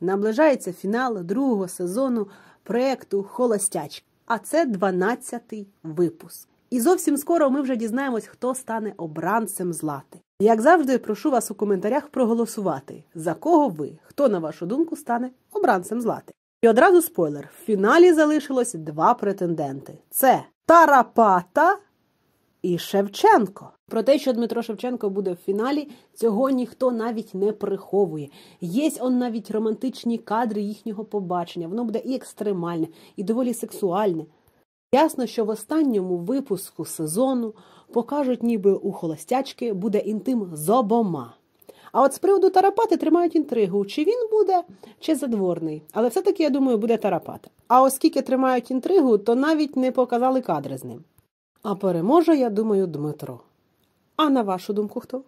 Наближається фінал другого сезону проєкту Холостяч, а це 12-й випуск. І зовсім скоро ми вже дізнаємось, хто стане обранцем злати. Як завжди, прошу вас у коментарях проголосувати, за кого ви, хто, на вашу думку, стане обранцем злати. І одразу спойлер: в фіналі залишилось два претенденти: це Тарапата і Шевченко. Про те, що Дмитро Шевченко буде в фіналі, цього ніхто навіть не приховує. Є он навіть романтичні кадри їхнього побачення. Воно буде і екстремальне, і доволі сексуальне. Ясно, що в останньому випуску сезону покажуть, ніби у холостячки буде інтим з обома. А от з приводу Тарапати тримають інтригу, чи він буде, чи задворний. Але все-таки, я думаю, буде Тарапата. А оскільки тримають інтригу, то навіть не показали кадри з ним. А переможе, я думаю, Дмитро. А на вашу думку хто?